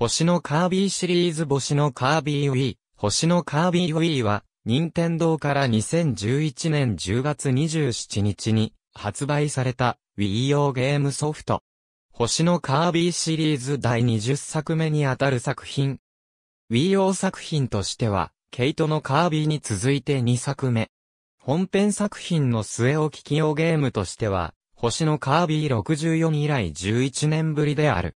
星のカービィシリーズ星のカービィウィー、星のカービィウィーは、任天堂から2011年10月27日に発売された Wii 用ゲームソフト。星のカービィシリーズ第20作目にあたる作品。Wii 用作品としては、ケイトのカービィに続いて2作目。本編作品の末置き用ゲームとしては、星のカービィ64以来11年ぶりである。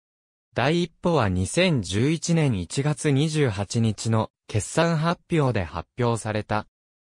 第一歩は2011年1月28日の決算発表で発表された。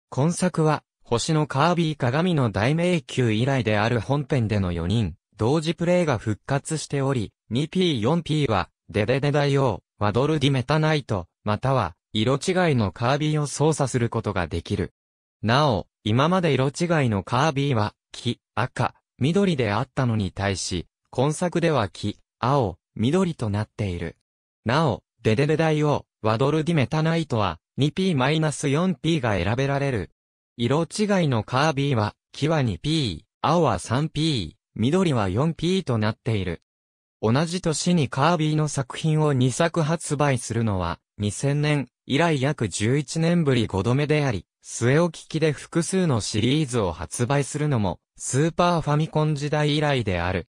今作は、星のカービィ鏡の大迷宮以来である本編での4人、同時プレイが復活しており、2P、4P は、デデデ大王、ワドルディメタナイト、または、色違いのカービィを操作することができる。なお、今まで色違いのカービィは、黄、赤、緑であったのに対し、今作では黄、青、緑となっている。なお、デデデ大王、ワドルディメタナイトは、2P-4P が選べられる。色違いのカービィは、木は 2P、青は 3P、緑は 4P となっている。同じ年にカービィの作品を2作発売するのは、2000年以来約11年ぶり5度目であり、末置き機で複数のシリーズを発売するのも、スーパーファミコン時代以来である。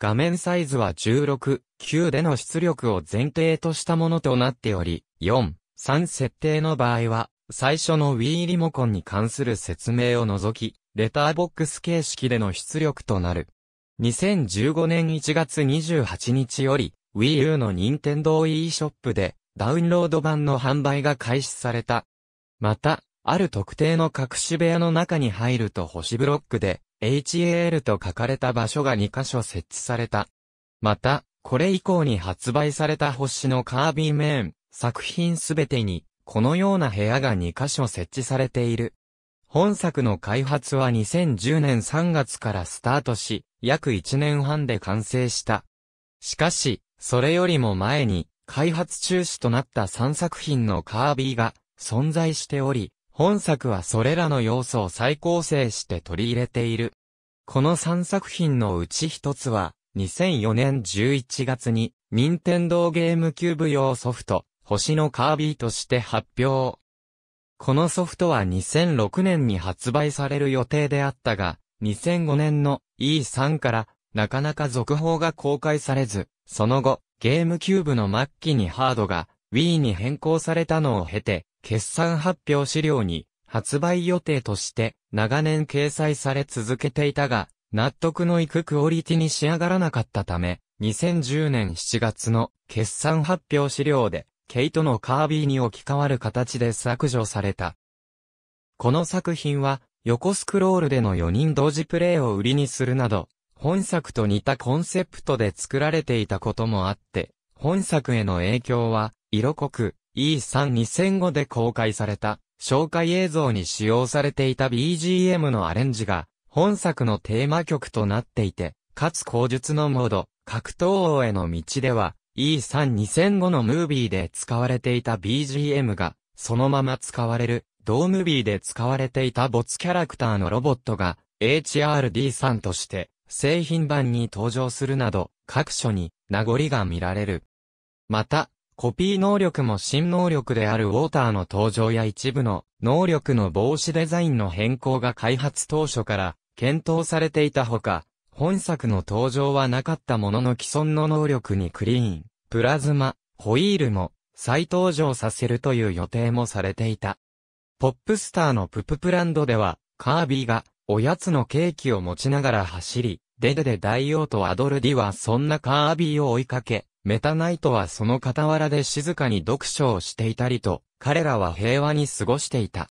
画面サイズは16、9での出力を前提としたものとなっており、4、3設定の場合は、最初の Wii リモコンに関する説明を除き、レターボックス形式での出力となる。2015年1月28日より、Wii U の Nintendo e ショップで、ダウンロード版の販売が開始された。また、ある特定の隠し部屋の中に入ると星ブロックで、HAL と書かれた場所が2箇所設置された。また、これ以降に発売された星のカービーメーン、作品すべてに、このような部屋が2箇所設置されている。本作の開発は2010年3月からスタートし、約1年半で完成した。しかし、それよりも前に、開発中止となった3作品のカービィが存在しており、本作はそれらの要素を再構成して取り入れている。この3作品のうち一つは、2004年11月に、任天堂ゲームキューブ用ソフト、星のカービィとして発表。このソフトは2006年に発売される予定であったが、2005年の E3 からなかなか続報が公開されず、その後、ゲームキューブの末期にハードが Wii に変更されたのを経て、決算発表資料に発売予定として長年掲載され続けていたが、納得のいくクオリティに仕上がらなかったため、2010年7月の決算発表資料で、ケイトのカービーに置き換わる形で削除された。この作品は、横スクロールでの4人同時プレイを売りにするなど、本作と似たコンセプトで作られていたこともあって、本作への影響は、色濃く、E3-2005 で公開された、紹介映像に使用されていた BGM のアレンジが、本作のテーマ曲となっていて、かつ口述のモード、格闘王への道では、E3-2005 のムービーで使われていた BGM が、そのまま使われる、同ムービーで使われていた没キャラクターのロボットが、HRD さんとして、製品版に登場するなど、各所に名残が見られる。また、コピー能力も新能力であるウォーターの登場や一部の能力の防止デザインの変更が開発当初から検討されていたほか、本作の登場はなかったものの既存の能力にクリーン、プラズマ、ホイールも再登場させるという予定もされていた。ポップスターのプププランドでは、カービィがおやつのケーキを持ちながら走り、デデデ大王とアドルディはそんなカービィを追いかけ、メタナイトはその傍らで静かに読書をしていたりと、彼らは平和に過ごしていた。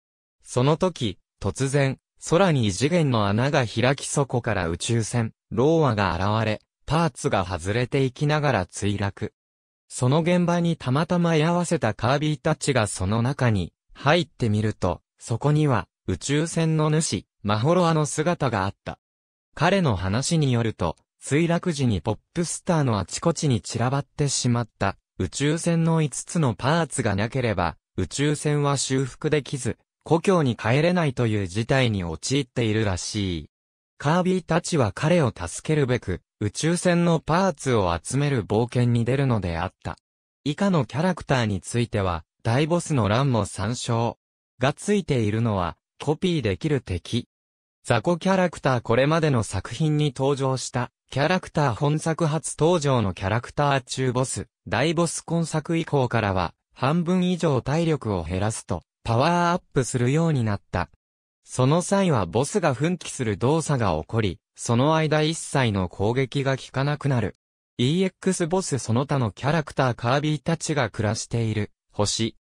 その時、突然、空に異次元の穴が開きそこから宇宙船、ローアが現れ、パーツが外れていきながら墜落。その現場にたまたま居合わせたカービィたちがその中に入ってみると、そこには宇宙船の主、マホロアの姿があった。彼の話によると、墜落時にポップスターのあちこちに散らばってしまった宇宙船の5つのパーツがなければ宇宙船は修復できず故郷に帰れないという事態に陥っているらしい。カービィたちは彼を助けるべく宇宙船のパーツを集める冒険に出るのであった。以下のキャラクターについては大ボスの欄も参照。がついているのはコピーできる敵。雑魚キャラクターこれまでの作品に登場したキャラクター本作初登場のキャラクター中ボス、大ボス今作以降からは、半分以上体力を減らすと、パワーアップするようになった。その際はボスが奮起する動作が起こり、その間一切の攻撃が効かなくなる。EX ボスその他のキャラクターカービィたちが暮らしている、星。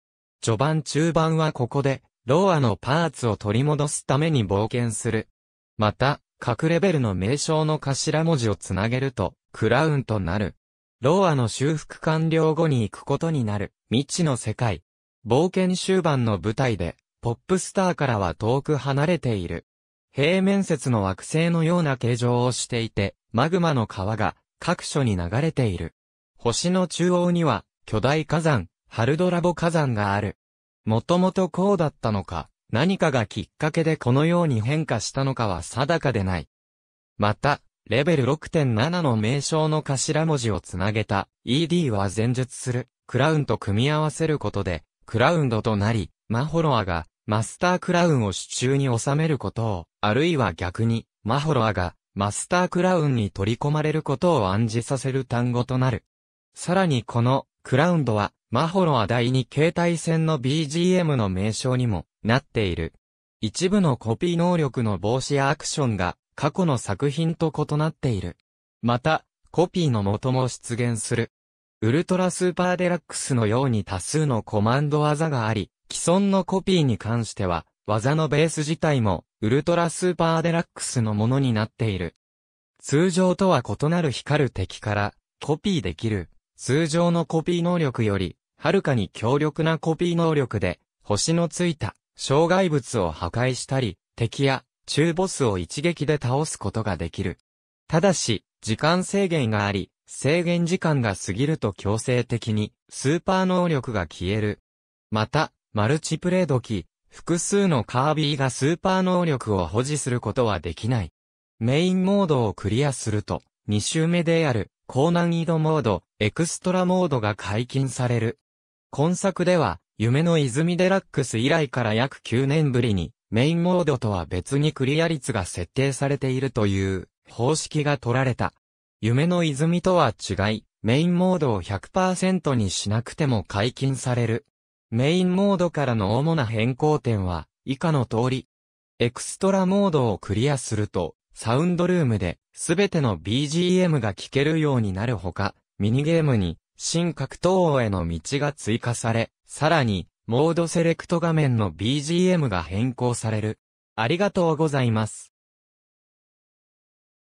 序盤中盤はここで、ローアのパーツを取り戻すために冒険する。また、各レベルの名称の頭文字をつなげると、クラウンとなる。ローアの修復完了後に行くことになる、未知の世界。冒険終盤の舞台で、ポップスターからは遠く離れている。平面説の惑星のような形状をしていて、マグマの川が各所に流れている。星の中央には巨大火山、ハルドラボ火山がある。もともとこうだったのか、何かがきっかけでこのように変化したのかは定かでない。また、レベル6.7の名称の頭文字をつなげた ED は前述するクラウンと組み合わせることでクラウンドとなり、マホロアがマスタークラウンを手中に収めることを、あるいは逆にマホロアがマスタークラウンに取り込まれることを暗示させる単語となる。さらにこのクラウンドはマホロア第二形態戦の BGM の名称にもなっている。一部のコピー能力の防止やアクションが過去の作品と異なっている。また、コピーの元も出現する。ウルトラスーパーデラックスのように多数のコマンド技があり、既存のコピーに関しては、技のベース自体も、ウルトラスーパーデラックスのものになっている。通常とは異なる光る敵から、コピーできる、通常のコピー能力より、はるかに強力なコピー能力で、星のついた障害物を破壊したり、敵や中ボスを一撃で倒すことができる。ただし、時間制限があり、制限時間が過ぎると強制的にスーパー能力が消える。また、マルチプレイ時、複数のカービィがスーパー能力を保持することはできない。メインモードをクリアすると、2周目である高難易度モード、エクストラモードが解禁される。今作では、夢の泉デラックス以来から約9年ぶりに、メインモードとは別にクリア率が設定されているという方式が取られた。夢の泉とは違い、メインモードを100%にしなくても解禁される。メインモードからの主な変更点は、以下の通り。エクストラモードをクリアすると、サウンドルームで、すべての BGM が聴けるようになるほか、ミニゲームに、新格闘王への道が追加され、さらに、モードセレクト画面の BGM が変更される。ありがとうございます。